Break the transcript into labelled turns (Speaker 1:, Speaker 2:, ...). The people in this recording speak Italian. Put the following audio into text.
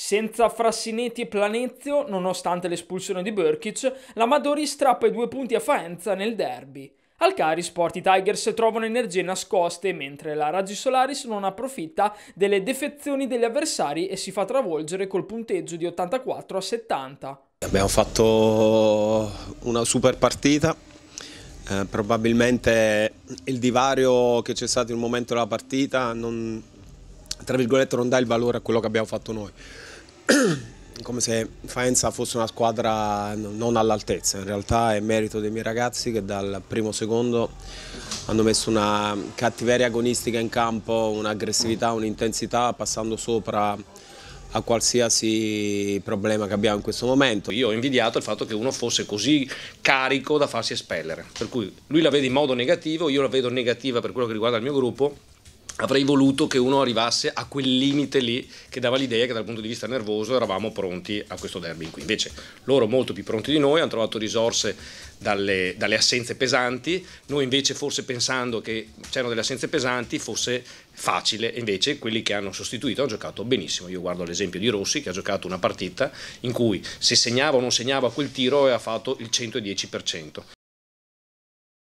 Speaker 1: Senza Frassinetti e Planezio, nonostante l'espulsione di Berkic, l'Amadori strappa i due punti a Faenza nel derby. Al Cari Sport i Tigers trovano energie nascoste mentre la Raggi Solaris non approfitta delle defezioni degli avversari e si fa travolgere col punteggio di 84 a 70.
Speaker 2: Abbiamo fatto una super partita, eh, probabilmente il divario che c'è stato in un momento della partita non, tra virgolette non dà il valore a quello che abbiamo fatto noi. come se Faenza fosse una squadra non all'altezza, in realtà è merito dei miei ragazzi che dal primo secondo hanno messo una cattiveria agonistica in campo, un'aggressività, un'intensità passando sopra
Speaker 3: a qualsiasi problema che abbiamo in questo momento. Io ho invidiato il fatto che uno fosse così carico da farsi espellere, per cui lui la vede in modo negativo, io la vedo negativa per quello che riguarda il mio gruppo, avrei voluto che uno arrivasse a quel limite lì che dava l'idea che dal punto di vista nervoso eravamo pronti a questo derby qui. Invece loro molto più pronti di noi hanno trovato risorse dalle, dalle assenze pesanti, noi invece forse pensando che c'erano delle assenze pesanti fosse facile, invece quelli che hanno sostituito hanno giocato benissimo. Io guardo l'esempio di Rossi che ha giocato una partita in cui se segnava o non segnava quel tiro aveva fatto il 110%.